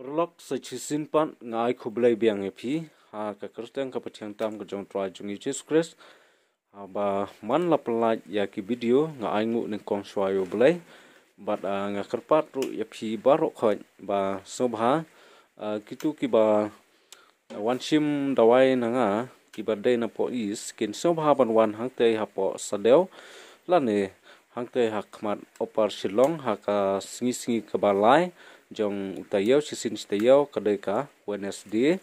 rlok sa chi sin pan ngai khublai biang e phi ha ka krteng ka pathiang tam ka jong trai jung jesus christ ha ba man la plaj ya ki video nga ai ngu ning kong swai yo blai bat nga krpat ru ya phi ba ro khoj ba sobha kitu ki ba wan chim dawai na nga ki ba dei na po is kin sobha ban wan hang te ha po sa deu la ne hang te ha khmat opar shilong ha ka singi singi ka ba lai jong utayo si sin stayo kadai ka Wednesday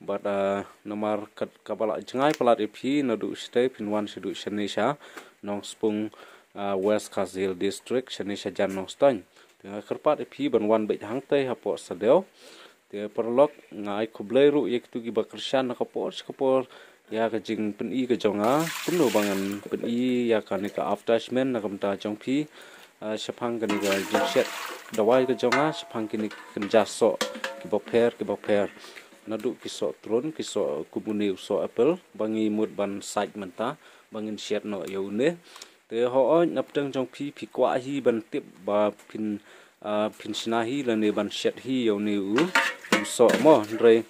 but uh, nomar kat kapala jengai palat ep nadu stay pin one sidu shanisha nong spung uh, west kazil district shanisha jan nong stang tinga kerpat ep ban wan bait hang tai hapo sadel te perlok ngai kublai ru yek tu gi bakrsha na kapo skapor ya ka jing pin i ka jonga kuno bangan pin i ya ka ne ka aftashment na kamta jong pi sepang kini ke jinset dawai ke jonga sepang kini kenjaso kibok per kibok per nadu kiso turun kiso kubuni uso apple bangi mud ban saik mentah bangin siat no yaune te ho nap teng jong pi pi kwa hi ban tip ba pin a pin sna hi la ne ban siat hi yaune u uso mo re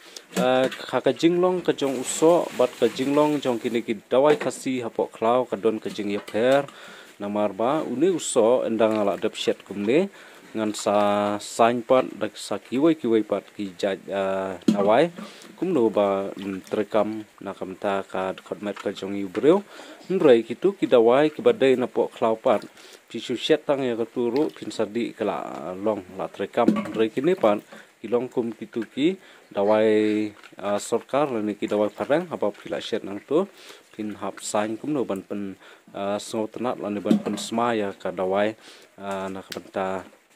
kha ka jinglong ka jong uso bat ka jinglong jong kini ki dawai khasi hapo klau ka don ka jing ye per namar ba uni uso endang ala dep shet kumne ngan sa sign pat dak sa kiwai kiwai pat ki ja nawai ah, kumno ba trekam nakam ta ka khatmat ka jong yu breu mrei kitu ki dawai ki badai na po klau pat pi shu shet tang ya turu pin sardi kala long la trekam mrei kini pat ki long kum kitu ki dawai ah, sarkar ne ki dawai parang apa pila shet nang tu kin hap sign kum no ban pen ah, so tenat lan ban pen sma ya ka dawai ah, na ka ta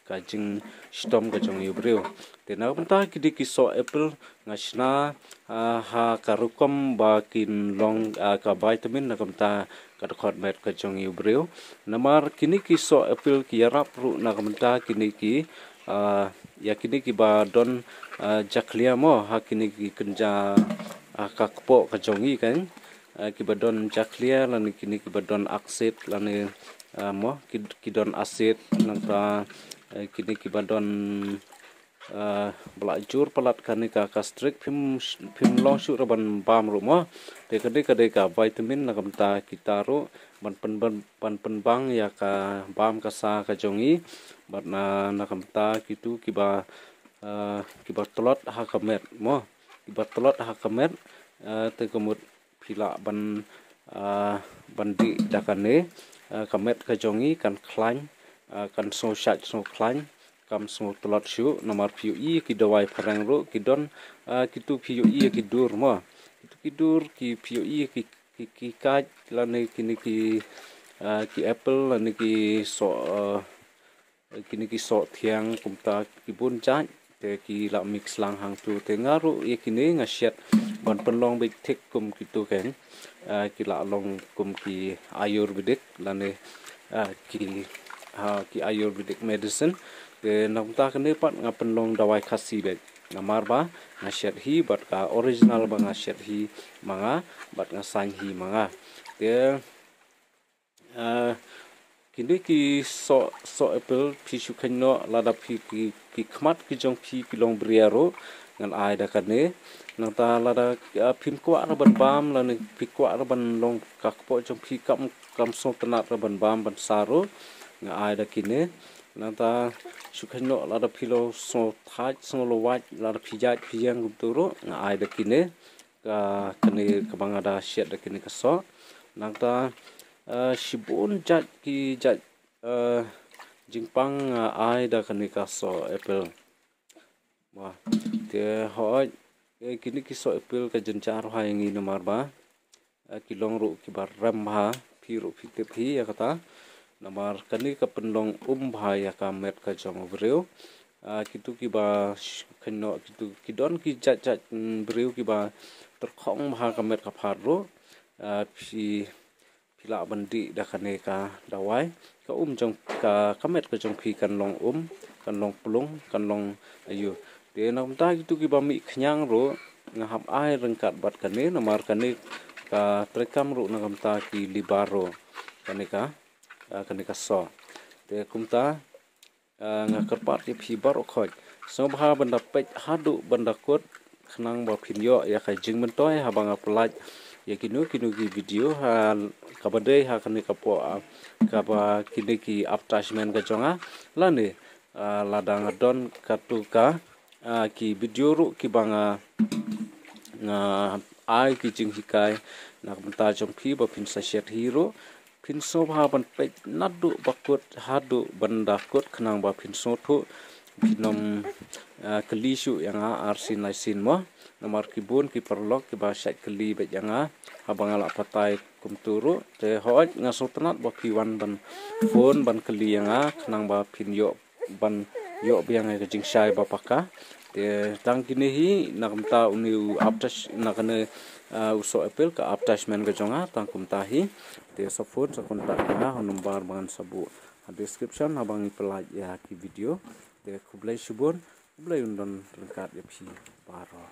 ka jing stom ka jong yubriu te na ban ta ki di ki so apple ngashna ah, ha ka rukom ba kin long ka vitamin na kum ta ka khot met ka jong yubriu na mar kini ki so apple ki ya rap ru na kum ta kini ki ya kini ki ba don jakliamo ha kini ki kenja kakpo ka jongi kan Eh, kibadon jaklia lan kini kibadon aksid lan eh, mo kidon asid lan pra eh, kini kibadon belajur pelat kani ka kastrik pim pim long shu raban bam rumo de kade kade ka vitamin nagam ta kitaro ban pen ban pen bang ya ka bam kasa ka jongi bat na nagam ta kitu kiba kiba tolot hakamet mo kiba tolot hakamet te kemut kilak ban uh, ban di dakan ni uh, kamet kajongi kan klan uh, kan so syat so klan kam so tulat syu nomor piu i kidawai perang ro kidon kitu piu i kidur ma itu kidur ki piu i ki ki ki kaj lan kini ki ki apple lan ki so kini ki so thiang kumta kibun jan te ki la mix lang hang tu te ngaru ye kini ngasiat บอนเป็นลองไปเทคกลุ่มกิตัวแข็งกิละลองกลุ่มกีอายุรวิเด็กแล้วในกีฮาวกีอายุรวิเด็กเมดิซินเดนักตากันเนี่ยปัดงับเป็นลองดาวายคัสซีเบกงับมาร์บางับเชิดฮีบัดกับออริจินัลบังงับเชิดฮีมังะบัดงับสังฮีมังะเดกินได้กี่สอสอสอแอปเปิลพิชุกันเนาะระดับพี่กี่ขมัดกี่จังพี่กี่ลองเบรียโรงันอายดักนี้นังตาละดักพิมกว่าระบันบามละนึงพิกว่าระบันลงกักโปจงพิกำกำสงตนาระบันบามบันสารุงันอายดักนี้นังตาสุขนโนละดักพิโลสงทัดสงโลวัดละดักพิจัดพิยังกุตุรุงันอายดักนี้กะคันนี้กับบังอาดาเชียดดักนี้กสอนังตาสิบุนจัดกีจัดจิงปังอายดักนี้กสอเอเปิลว่า de hoj kini ki so pil ka jen char ha yang ini marba ki long ru ki bar ram ha pi ru pi te pi ya kata namar kani ka pendong um ha ya ka met ka jom breu ki tu ki ba khno ki tu ki don ki jat jat breu ki ba ter khong ha ka met ka phar ru pi pi la ban di da kane ka da wai ka um jong ka ka met ka jong pi kan long um kan long plung kan long ayu uh, di enam tak itu kita bami kenyang ro ngahap air rengkat bat kene nomar kene ka trekam ro ngam ta ki libaro kene ka ah, kene ka so te kum ta ah, ngah kerpat ki phi baro khoj so bha banda pet hadu banda kot khnang ba phin yo ya ka jing men toy ya ha banga plaj ya kinu kinu ki video ha ka bade ha kene ka po ah, ka ba kine ki attachment ga jonga lane ladang don katuka ka ki video ru ki banga ai ki jing hikai nak bentar jom ki ba pin sa shet hiro pin so ba ban pe nadu bakut hadu bandakut khnang ba pin so thu pinom kelisu yang a arsin laisin mo nomor kibun ki perlok ki basak keli bet yang a habang ala patai kum turu te hoj ngasultanat ba ki wan ban phone ban keli yang a khnang ba pin yo ban yo biang ai kajing shai ba paka te tang kini hi nagam ta uni aptash nagane uh, uso apel ka aptash men ga jonga tang kum ta hi te support sa kun ta na hunum bar ban sabu description abang pelaj ya eh, ki video te kublai subur kublai undon lengkap ya pi baro